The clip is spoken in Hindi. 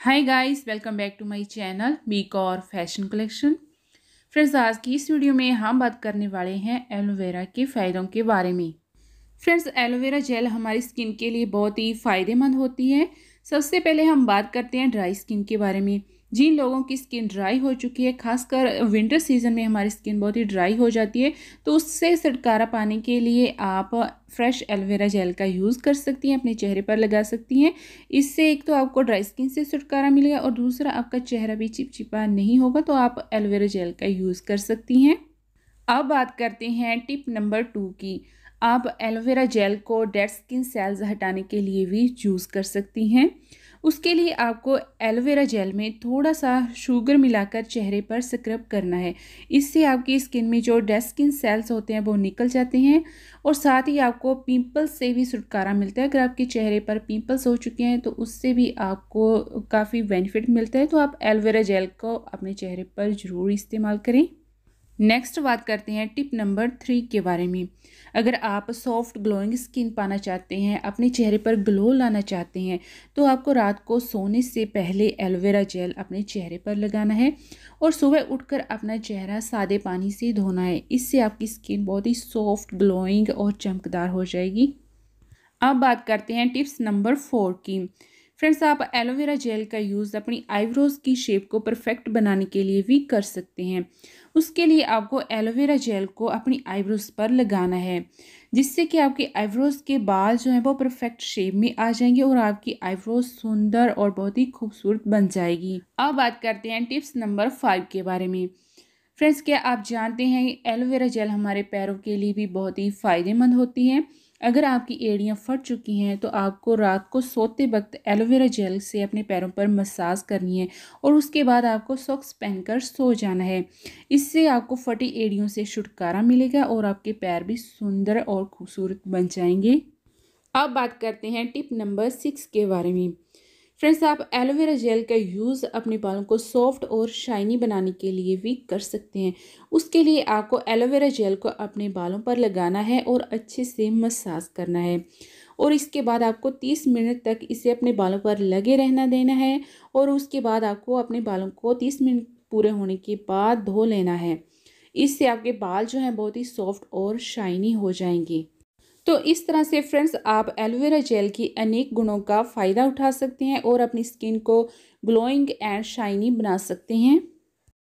hi guys welcome back to my channel बीक और फैशन कलेक्शन फ्रेंड्स आज की इस वीडियो में हम बात करने वाले हैं एलोवेरा के फ़ायदों के बारे में फ्रेंड्स एलोवेरा जेल हमारी स्किन के लिए बहुत ही फ़ायदेमंद होती है सबसे पहले हम बात करते हैं ड्राई स्किन के बारे में जिन लोगों की स्किन ड्राई हो चुकी है खासकर विंटर सीजन में हमारी स्किन बहुत ही ड्राई हो जाती है तो उससे छुटकारा पाने के लिए आप फ्रेश एलोवेरा जेल का यूज़ कर सकती हैं अपने चेहरे पर लगा सकती हैं इससे एक तो आपको ड्राई स्किन से छुटकारा मिलेगा और दूसरा आपका चेहरा भी चिपचिपा नहीं होगा तो आप एलोवेरा जेल का यूज़ कर सकती हैं अब बात करते हैं टिप नंबर टू की आप एलोवेरा जेल को डेड स्किन सेल्स हटाने के लिए भी यूज़ कर सकती हैं उसके लिए आपको एलोवेरा जेल में थोड़ा सा शुगर मिलाकर चेहरे पर स्क्रब करना है इससे आपकी स्किन में जो डेड स्किन सेल्स होते हैं वो निकल जाते हैं और साथ ही आपको पिंपल्स से भी छुटकारा मिलता है अगर आपके चेहरे पर पिंपल्स हो चुके हैं तो उससे भी आपको काफ़ी बेनिफिट मिलता है तो आप एलोवेरा जेल को अपने चेहरे पर ज़रूर इस्तेमाल करें नेक्स्ट बात करते हैं टिप नंबर थ्री के बारे में अगर आप सॉफ्ट ग्लोइंग स्किन पाना चाहते हैं अपने चेहरे पर ग्लो लाना चाहते हैं तो आपको रात को सोने से पहले एलोवेरा जेल अपने चेहरे पर लगाना है और सुबह उठकर अपना चेहरा सादे पानी से धोना है इससे आपकी स्किन बहुत ही सॉफ्ट ग्लोइंग और चमकदार हो जाएगी अब बात करते हैं टिप्स नंबर फोर की फ्रेंड्स आप एलोवेरा जेल का यूज़ अपनी आईब्रोज़ की शेप को परफेक्ट बनाने के लिए भी कर सकते हैं उसके लिए आपको एलोवेरा जेल को अपनी आईब्रोज पर लगाना है जिससे कि आपके आईब्रोज के बाल जो हैं वो परफेक्ट शेप में आ जाएंगे और आपकी आईब्रोज सुंदर और बहुत ही खूबसूरत बन जाएगी अब बात करते हैं टिप्स नंबर फाइव के बारे में फ्रेंड्स क्या आप जानते हैं एलोवेरा जेल हमारे पैरों के लिए भी बहुत ही फ़ायदेमंद होती है अगर आपकी एड़ियाँ फट चुकी हैं तो आपको रात को सोते वक्त एलोवेरा जेल से अपने पैरों पर मसाज करनी है और उसके बाद आपको सॉक्स पहनकर सो जाना है इससे आपको फटी एड़ियों से छुटकारा मिलेगा और आपके पैर भी सुंदर और खूबसूरत बन जाएंगे अब बात करते हैं टिप नंबर सिक्स के बारे में फ्रेंड्स आप एलोवेरा जेल का यूज़ अपने बालों को सॉफ्ट और शाइनी बनाने के लिए भी कर सकते हैं उसके लिए आपको एलोवेरा जेल को अपने बालों पर लगाना है और अच्छे से मसाज करना है और इसके बाद आपको 30 मिनट तक इसे अपने बालों पर लगे रहना देना है और उसके बाद आपको अपने बालों को 30 मिनट पूरे होने के बाद धो लेना है इससे आपके बाल जो हैं बहुत ही सॉफ्ट और शाइनी हो जाएंगे तो इस तरह से फ्रेंड्स आप एलोवेरा जेल की अनेक गुणों का फ़ायदा उठा सकते हैं और अपनी स्किन को ग्लोइंग एंड शाइनी बना सकते हैं